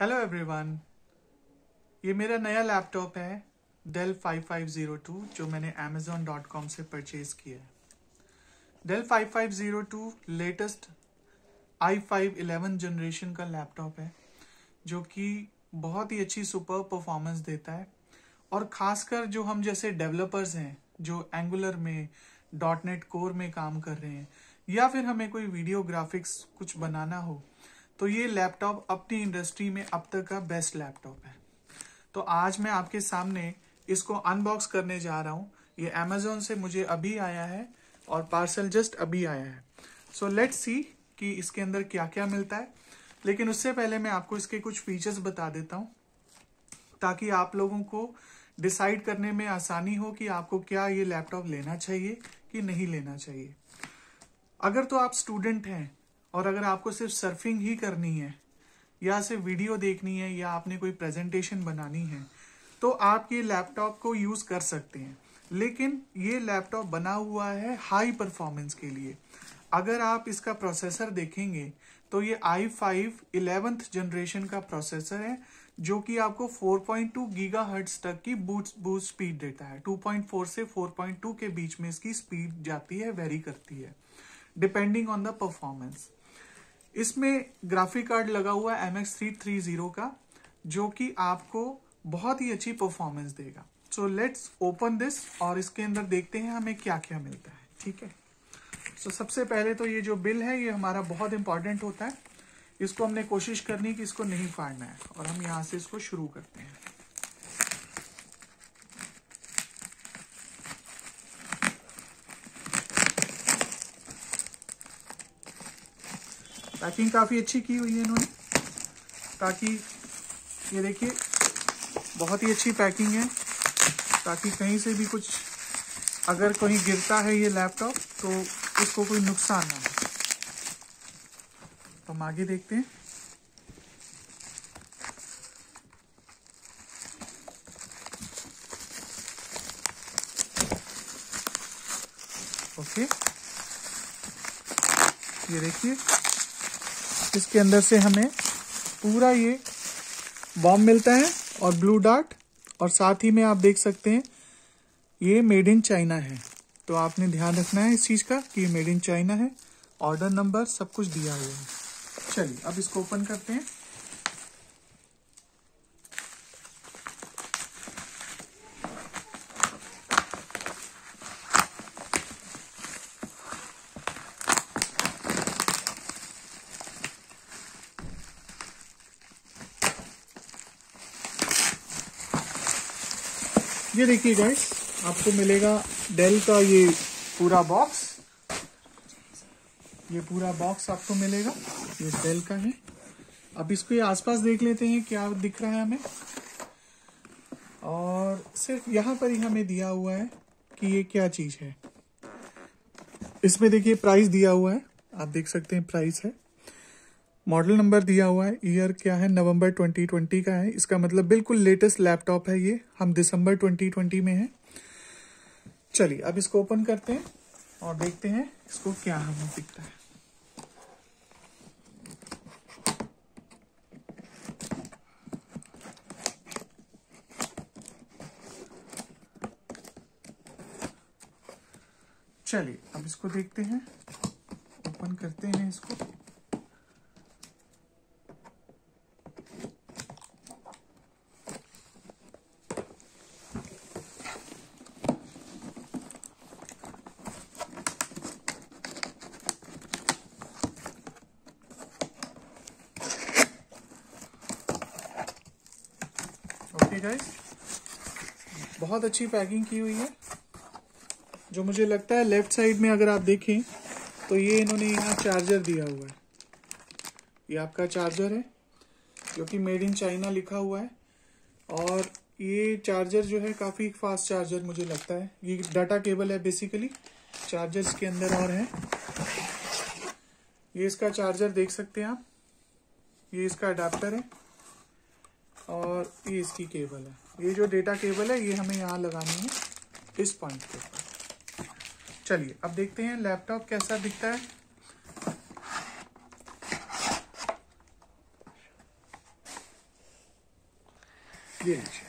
Hello everyone ये मेरा नया लैपटॉप है डेल 5502 जो मैंने अमेजोन डॉट कॉम से परचेज किया है Dell 5502 latest i five eleven generation का लैपटॉप है जो कि बहुत ही अच्छी सुपर परफॉर्मेंस देता है और खासकर जो हम जैसे डेवलपर्स हैं जो एंगुलर में डॉट नेट कोर में काम कर रहे हैं या फिर हमें कोई वीडियो ग्राफिक्स कुछ बनाना हो तो ये लैपटॉप अपनी इंडस्ट्री में अब तक का बेस्ट लैपटॉप है तो आज मैं आपके सामने इसको अनबॉक्स करने जा रहा हूँ ये अमेजोन से मुझे अभी आया है और पार्सल जस्ट अभी आया है सो लेट सी कि इसके अंदर क्या क्या मिलता है लेकिन उससे पहले मैं आपको इसके कुछ फीचर्स बता देता हूँ ताकि आप लोगों को डिसाइड करने में आसानी हो कि आपको क्या ये लैपटॉप लेना चाहिए कि नहीं लेना चाहिए अगर तो आप स्टूडेंट हैं और अगर आपको सिर्फ सर्फिंग ही करनी है या सिर्फ वीडियो देखनी है या आपने कोई प्रेजेंटेशन बनानी है तो आप ये लैपटॉप को यूज कर सकते हैं लेकिन ये लैपटॉप बना हुआ है हाई परफॉर्मेंस के लिए अगर आप इसका प्रोसेसर देखेंगे तो ये आई फाइव इलेवेंथ जनरेशन का प्रोसेसर है जो कि आपको 4.2 गीगाहर्ट्ज तक की बूट बूट स्पीड देता है 2.4 से 4.2 के बीच में इसकी स्पीड जाती है वेरी करती है डिपेंडिंग ऑन द परफॉर्मेंस इसमें ग्राफिक कार्ड लगा हुआ है M X three three zero का जो कि आपको बहुत ही अच्छी परफॉर्मेंस देगा सो लेट्स ओपन दिस और इसके अंदर देखते हैं हमें क्या क्या मिलता है ठीक है सो so, सबसे पहले तो ये जो बिल है ये हमारा बहुत इंपॉर्टेंट होता है इसको हमने कोशिश करनी कि इसको नहीं फाड़ना है और हम यहाँ से इसको शुरू करते हैं पैकिंग काफ़ी अच्छी की हुई है इन्होंने ताकि ये देखिए बहुत ही अच्छी पैकिंग है ताकि कहीं से भी कुछ अगर कहीं गिरता है ये लैपटॉप तो इसको कोई नुकसान ना हो तो हम आगे देखते हैं ओके ये देखिए इसके अंदर से हमें पूरा ये बॉम्ब मिलता है और ब्लू डार्ट और साथ ही में आप देख सकते हैं ये मेड इन चाइना है तो आपने ध्यान रखना है इस चीज़ का कि ये मेड इन चाइना है ऑर्डर नंबर सब कुछ दिया हुआ है चलिए अब इसको ओपन करते हैं ये देखिए गाइस आपको मिलेगा डेल का ये पूरा बॉक्स ये पूरा बॉक्स आपको मिलेगा ये डेल का है अब इसको ये आसपास देख लेते हैं क्या दिख रहा है हमें और सिर्फ यहाँ पर ही हमें दिया हुआ है कि ये क्या चीज़ है इसमें देखिए प्राइस दिया हुआ है आप देख सकते हैं प्राइस है मॉडल नंबर दिया हुआ है ईयर क्या है नवंबर 2020 का है इसका मतलब बिल्कुल लेटेस्ट लैपटॉप है ये हम दिसंबर 2020 में हैं चलिए अब इसको ओपन करते हैं और देखते हैं इसको क्या हमें दिखता है चलिए अब इसको देखते हैं ओपन करते हैं इसको बहुत अच्छी पैकिंग की हुई है जो मुझे लगता है लेफ्ट साइड में अगर आप देखें तो ये इन्होंने यहाँ चार्जर दिया हुआ है ये आपका चार्जर है जो कि मेड इन चाइना लिखा हुआ है और ये चार्जर जो है काफ़ी फास्ट चार्जर मुझे लगता है ये डाटा केबल है बेसिकली चार्जर इसके अंदर और है ये इसका चार्जर देख सकते हैं आप ये इसका अडाप्टर है और ये इसकी केबल है ये जो डेटा केबल है ये हमें यहाँ लगानी है इस पॉइंट के ऊपर चलिए अब देखते हैं लैपटॉप कैसा दिखता है ये लीजिए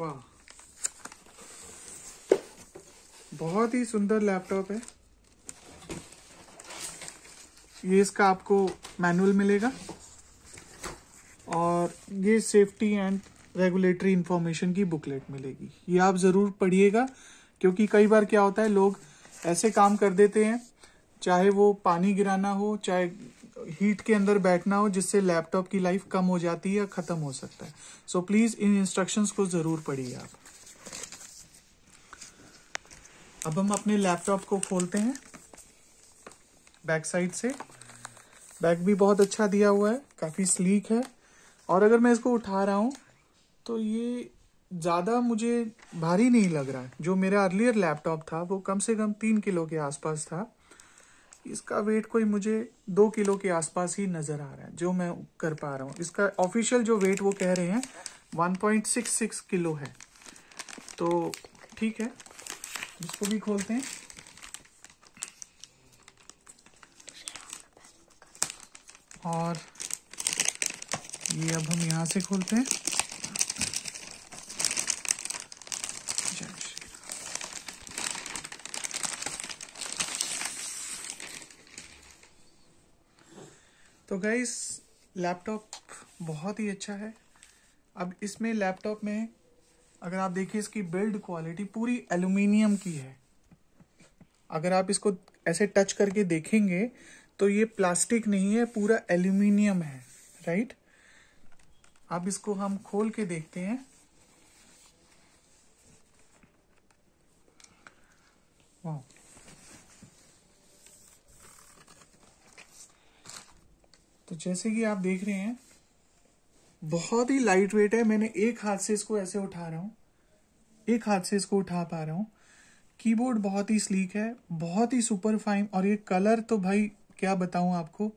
वाह बहुत ही सुंदर लैपटॉप है ये इसका आपको मैनुअल मिलेगा और ये सेफ्टी एंड रेगुलेटरी इंफॉर्मेशन की बुकलेट मिलेगी ये आप ज़रूर पढ़िएगा क्योंकि कई बार क्या होता है लोग ऐसे काम कर देते हैं चाहे वो पानी गिराना हो चाहे हीट के अंदर बैठना हो जिससे लैपटॉप की लाइफ कम हो जाती है या ख़त्म हो सकता है सो so, प्लीज़ इन इंस्ट्रक्शंस को ज़रूर पढ़िए आप अब हम अपने लैपटॉप को खोलते हैं बैक साइड से बैग भी बहुत अच्छा दिया हुआ है काफ़ी स्लीक है और अगर मैं इसको उठा रहा हूँ तो ये ज़्यादा मुझे भारी नहीं लग रहा है जो मेरा अर्लियर लैपटॉप था वो कम से कम तीन किलो के आसपास था इसका वेट कोई मुझे दो किलो के आसपास ही नज़र आ रहा है जो मैं कर पा रहा हूँ इसका ऑफिशियल जो वेट वो कह रहे हैं 1.66 किलो है तो ठीक है इसको भी खोलते हैं और ये अब हम यहां से खोलते हैं तो गाइस लैपटॉप बहुत ही अच्छा है अब इसमें लैपटॉप में अगर आप देखिए इसकी बिल्ड क्वालिटी पूरी एल्यूमिनियम की है अगर आप इसको ऐसे टच करके देखेंगे तो ये प्लास्टिक नहीं है पूरा एल्यूमिनियम है राइट अब इसको हम खोल के देखते हैं तो जैसे कि आप देख रहे हैं बहुत ही लाइट वेट है मैंने एक हाथ से इसको ऐसे उठा रहा हूं एक हाथ से इसको उठा पा रहा हूं कीबोर्ड बहुत ही स्लीक है बहुत ही सुपर फाइन और ये कलर तो भाई क्या बताऊं आपको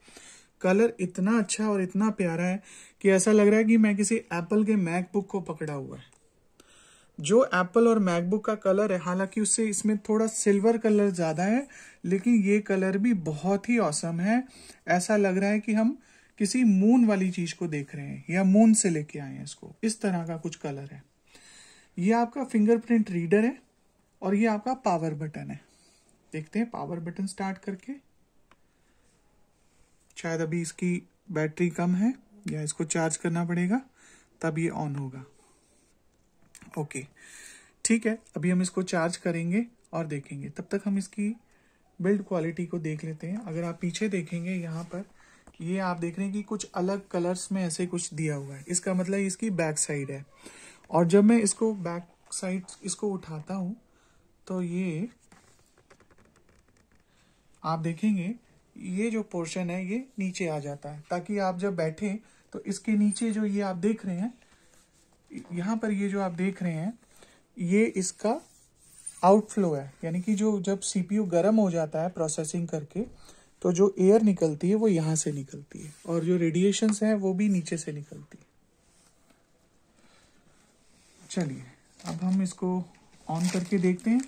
कलर इतना अच्छा और इतना प्यारा है कि ऐसा लग रहा है कि मैं किसी एप्पल के मैकबुक को पकड़ा हुआ है जो एप्पल और मैकबुक का कलर है हालांकि उससे इसमें थोड़ा सिल्वर कलर ज़्यादा है लेकिन ये कलर भी बहुत ही औसम है ऐसा लग रहा है कि हम किसी मून वाली चीज़ को देख रहे हैं या मून से लेके आए हैं इसको इस तरह का कुछ कलर है ये आपका फिंगरप्रिंट रीडर है और ये आपका पावर बटन है देखते हैं पावर बटन स्टार्ट करके शायद अभी इसकी बैटरी कम है या इसको चार्ज करना पड़ेगा तब ये ऑन होगा ओके ठीक है अभी हम इसको चार्ज करेंगे और देखेंगे तब तक हम इसकी बिल्ड क्वालिटी को देख लेते हैं अगर आप पीछे देखेंगे यहाँ पर ये आप देख रहे हैं कि कुछ अलग कलर्स में ऐसे कुछ दिया हुआ है इसका मतलब इसकी बैक साइड है और जब मैं इसको बैक साइड इसको उठाता हूँ तो ये आप देखेंगे ये जो पोर्शन है ये नीचे आ जाता है ताकि आप जब बैठे तो इसके नीचे जो ये आप देख रहे हैं यहाँ पर ये जो आप देख रहे हैं ये इसका आउटफ्लो है यानी कि जो जब सीपीयू गर्म हो जाता है प्रोसेसिंग करके तो जो एयर निकलती है वो यहां से निकलती है और जो रेडिएशंस है वो भी नीचे से निकलती है चलिए अब हम इसको ऑन करके देखते हैं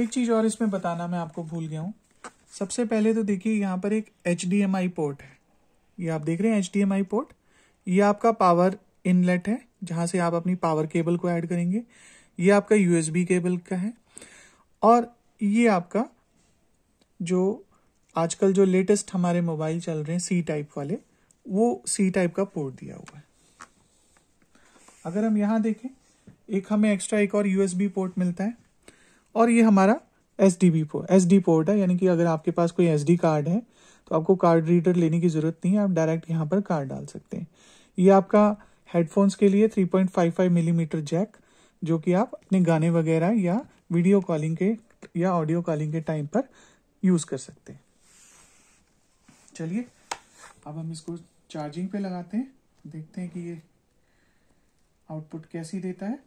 एक चीज और इसमें बताना मैं आपको भूल गया हूँ सबसे पहले तो देखिए यहाँ पर एक एच पोर्ट है ये आप देख रहे हैं एच पोर्ट ये आपका पावर इनलेट है जहां से आप अपनी पावर केबल को ऐड करेंगे ये आपका यूएसबी केबल का है और ये आपका जो आजकल जो लेटेस्ट हमारे मोबाइल चल रहे हैं सी टाइप वाले वो सी टाइप का पोर्ट दिया हुआ है अगर हम यहां देखें एक हमें एक्स्ट्रा एक और यूएसबी पोर्ट मिलता है और ये हमारा S D B port S D port है यानी कि अगर आपके पास कोई एस डी कार्ड है तो आपको कार्ड रीडर लेने की ज़रूरत नहीं है आप डायरेक्ट यहाँ पर कार्ड डाल सकते हैं ये आपका हेडफोन्स के लिए 3.55 मिलीमीटर जैक जो कि आप अपने गाने वगैरह या वीडियो कॉलिंग के या ऑडियो कॉलिंग के टाइम पर यूज़ कर सकते हैं चलिए अब हम इसको चार्जिंग पे लगाते हैं देखते हैं कि ये आउटपुट कैसी देता है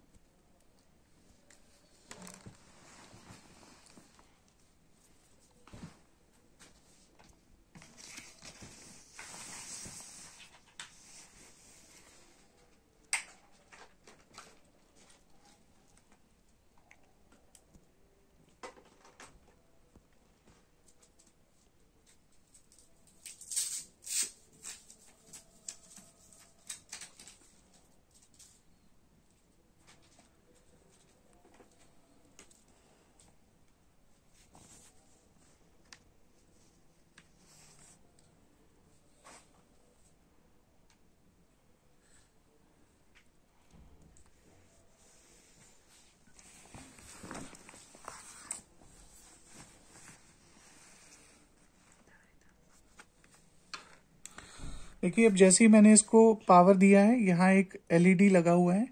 देखिए अब जैसे ही मैंने इसको पावर दिया है यहाँ एक एलईडी लगा हुआ है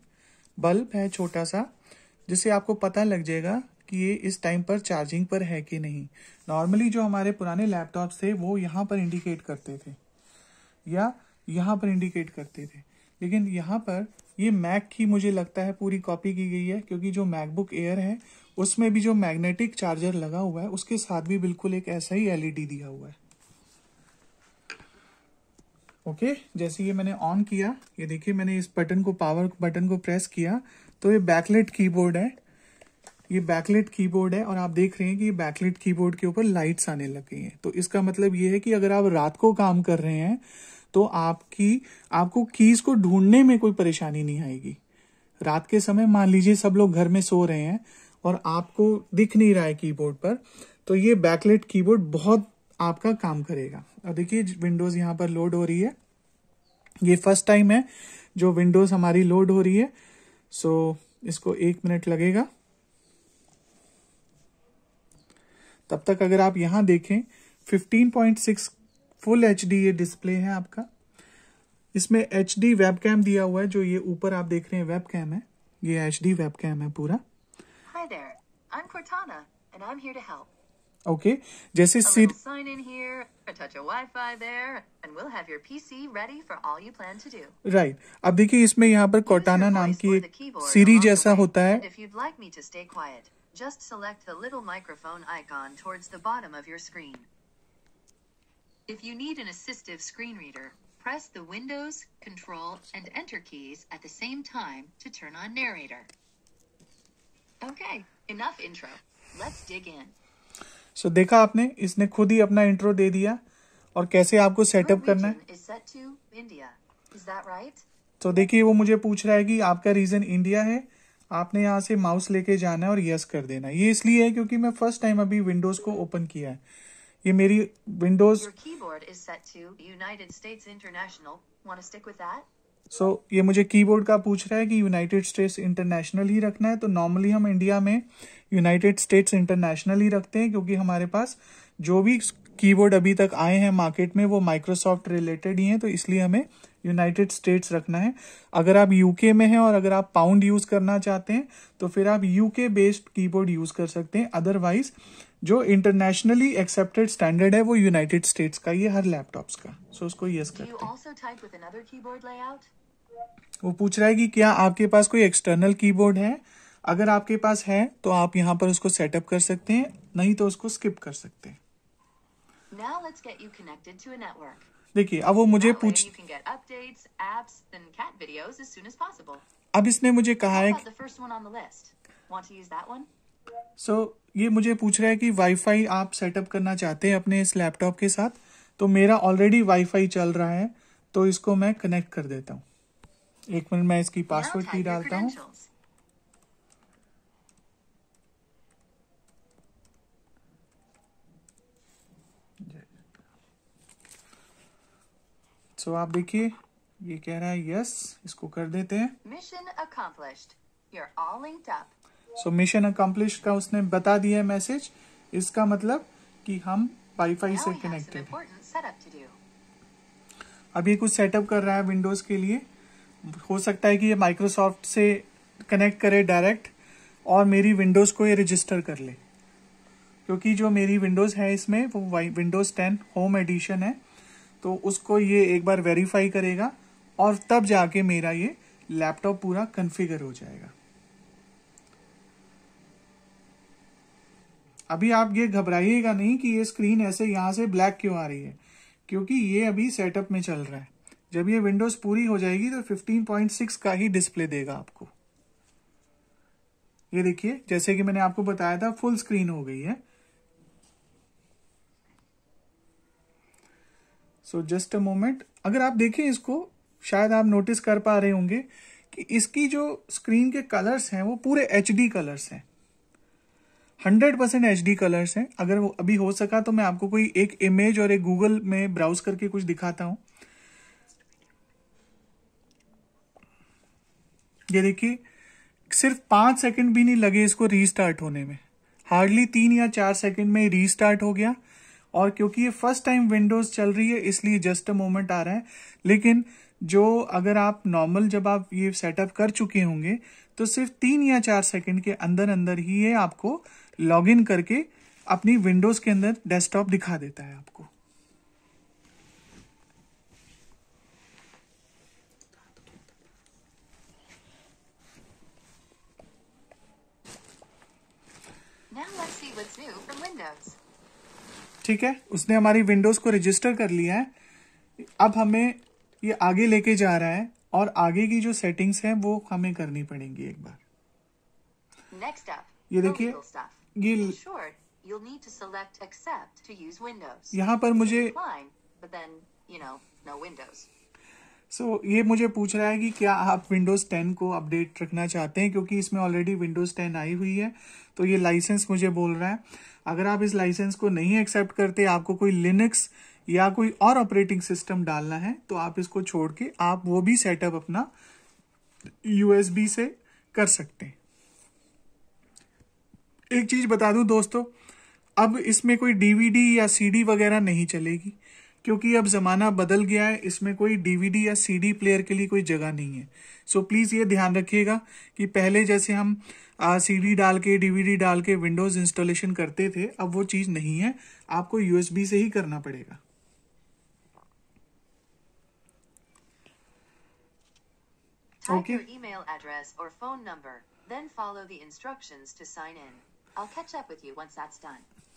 बल्ब है छोटा सा जिससे आपको पता लग जाएगा कि ये इस टाइम पर चार्जिंग पर है कि नहीं नॉर्मली जो हमारे पुराने लैपटॉप थे वो यहाँ पर इंडिकेट करते थे या यहाँ पर इंडिकेट करते थे लेकिन यहाँ पर ये मैक की मुझे लगता है पूरी कॉपी की गई है क्योंकि जो मैकबुक एयर है उसमें भी जो मैग्नेटिक चार्जर लगा हुआ है उसके साथ भी बिल्कुल एक ऐसा ही एलईडी दिया हुआ है ओके जैसे ये मैंने ऑन किया ये देखिए मैंने इस बटन को पावर बटन को प्रेस किया तो ये बैकलेट कीबोर्ड है ये बैकलेट कीबोर्ड है और आप देख रहे हैं कि ये बैकलेट कीबोर्ड के ऊपर लाइट्स आने लग गई हैं तो इसका मतलब ये है कि अगर आप रात को काम कर रहे हैं तो आपकी आपको कीज को ढूंढने में कोई परेशानी नहीं आएगी रात के समय मान लीजिए सब लोग घर में सो रहे हैं और आपको दिख नहीं रहा है कीबोर्ड पर तो ये बैकलेट कीबोर्ड बहुत आपका काम करेगा और देखिए विंडोज यहाँ पर लोड हो रही है ये फर्स्ट टाइम है जो विंडोज हमारी लोड हो रही है सो so, इसको एक मिनट लगेगा तब तक अगर आप यहां देखें 15.6 फुल एच ये डिस्प्ले है आपका इसमें एच डी वेबकैम दिया हुआ है जो ये ऊपर आप देख रहे हैं वेबकैम है ये एच डी वेबकैम है पूरा Hi there, I'm Cortana, and I'm here to help. Okay, जैसे सीर sign in here, a touch of Wi-Fi there, and we'll have your PC ready for all you plan to do. Right. अब देखिए इसमें यहाँ पर Cortana नाम की सीरी जैसा होता है. If you'd like me to stay quiet, just select the little microphone icon towards the bottom of your screen. If you need an assistive screen reader, press the Windows, Control, and Enter keys at the same time to turn on narrator. Okay, enough intro. Let's dig in. So so, देखा आपने इसने खुद ही अपना intro दे दिया और कैसे आपको setup करना है तो देखिए वो मुझे पूछ रहा है कि आपका रीजन इंडिया है आपने यहाँ से माउस लेके जाना है और यस कर देना ये इसलिए है क्योंकि मैं फर्स्ट टाइम अभी विंडोज को ओपन किया है ये मेरी विंडोज सो so, ये मुझे कीबोर्ड का पूछ रहा है कि यूनाइटेड स्टेट्स इंटरनेशनल ही रखना है तो नॉर्मली हम इंडिया में यूनाइटेड स्टेट्स इंटरनेशनल ही रखते हैं क्योंकि हमारे पास जो भी कीबोर्ड अभी तक आए हैं मार्केट में वो माइक्रोसॉफ्ट रिलेटेड ही हैं तो इसलिए हमें यूनाइटेड स्टेट्स रखना है अगर आप यूके में हैं और अगर आप पाउंड यूज करना चाहते हैं तो फिर आप यूके बेस्ड कीबोर्ड यूज कर सकते हैं अदरवाइज जो इंटरनेशनली एक्सेप्टेड स्टैंडर्ड है वो यूनाइटेड स्टेट्स का ये हर लैपटॉप्स का सो so, उसको यस करते हैं वो पूछ रहा है कि क्या आपके पास कोई एक्सटर्नल कीबोर्ड है अगर आपके पास है तो आप यहाँ पर उसको सेटअप कर सकते हैं नहीं तो उसको स्किप कर सकते हैं देखिए अब वो मुझे पूछ updates, apps, as as अब इसने मुझे कहा है सो so, ये मुझे पूछ रहा है कि वाईफाई आप सेटअप करना चाहते हैं अपने इस लैपटॉप के साथ तो मेरा ऑलरेडी वाईफाई चल रहा है तो इसको मैं कनेक्ट कर देता हूँ एक मिनट मैं इसकी पासवर्ड की डालता हूँ सो so, आप देखिए ये कह रहा है यस इसको कर देते हैं mission accomplished you all linked up so mission accomplish का उसने बता दिया है मैसेज इसका मतलब कि हम वाईफाई से कनेक्टेड हैं कुछ सेटअप कर रहा है विंडोज के लिए हो सकता है कि ये माइक्रोसॉफ्ट से कनेक्ट करे डायरेक्ट और मेरी विंडोज़ को ये रजिस्टर कर ले क्योंकि जो मेरी विंडोज़ है इसमें वो विंडोज़ टेन होम एडिशन है तो उसको ये एक बार वेरीफाई करेगा और तब जाके मेरा ये लैपटॉप पूरा कन्फिगर हो जाएगा अभी आप ये घबराइएगा नहीं कि ये स्क्रीन ऐसे यहाँ से ब्लैक क्यों आ रही है क्योंकि ये अभी सेटअप में चल रहा है जब ये विंडोज पूरी हो जाएगी तो 15.6 का ही डिस्प्ले देगा आपको ये देखिए जैसे कि मैंने आपको बताया था फुल स्क्रीन हो गई है सो जस्ट अ मोमेंट अगर आप देखें इसको शायद आप नोटिस कर पा रहे होंगे कि इसकी जो स्क्रीन के कलर्स हैं वो पूरे एच कलर्स हैं hundred percent H D colours हैं अगर वो अभी हो सका तो मैं आपको कोई एक इमेज और एक गूगल में ब्राउज करके कुछ दिखाता हूँ ये देखिए सिर्फ पांच सेकंड भी नहीं लगे इसको रीस्टार्ट होने में हार्डली तीन या चार सेकंड में रीस्टार्ट हो गया और क्योंकि ये फर्स्ट टाइम विंडोज चल रही है इसलिए जस्ट अ मोमेंट आ रहा है लेकिन जो अगर आप नॉर्मल जब आप ये सेटअप कर चुके होंगे तो सिर्फ तीन या चार सेकंड के अंदर अंदर ही ये आपको लॉगिन करके अपनी विंडोज के अंदर डेस्कटॉप दिखा देता है आपको ठीक है उसने हमारी विंडोज को रजिस्टर कर लिया है अब हमें ये आगे लेके जा रहा है और आगे की जो सेटिंग्स हैं वो हमें करनी पड़ेंगी एक बार नेक्स्ट ये देखिए ये यहाँ पर मुझे सो so, ये मुझे पूछ रहा है कि क्या आप विंडोज़ 10 को अपडेट रखना चाहते हैं क्योंकि इसमें ऑलरेडी विंडोज़ 10 आई हुई है तो ये लाइसेंस मुझे बोल रहा है अगर आप इस लाइसेंस को नहीं एक्सेप्ट करते आपको कोई लिनक्स या कोई और ऑपरेटिंग सिस्टम डालना है तो आप इसको छोड़ के आप वो भी सेटअप अपना यूएसबी से कर सकते हैं एक चीज़ बता दूं दोस्तों अब इसमें कोई डीवीडी या सीडी वगैरह नहीं चलेगी क्योंकि अब ज़माना बदल गया है इसमें कोई डीवीडी या सीडी प्लेयर के लिए कोई जगह नहीं है सो so, प्लीज़ ये ध्यान रखिएगा कि पहले जैसे हम सीडी डाल के डीवीडी डाल के विंडोज़ इंस्टॉलेशन करते थे अब वो चीज़ नहीं है आपको यूएसबी से ही करना पड़ेगा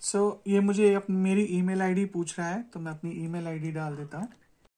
सो so, ये मुझे अप, मेरी ईमेल आईडी पूछ रहा है तो मैं अपनी ईमेल आईडी डाल देता हूँ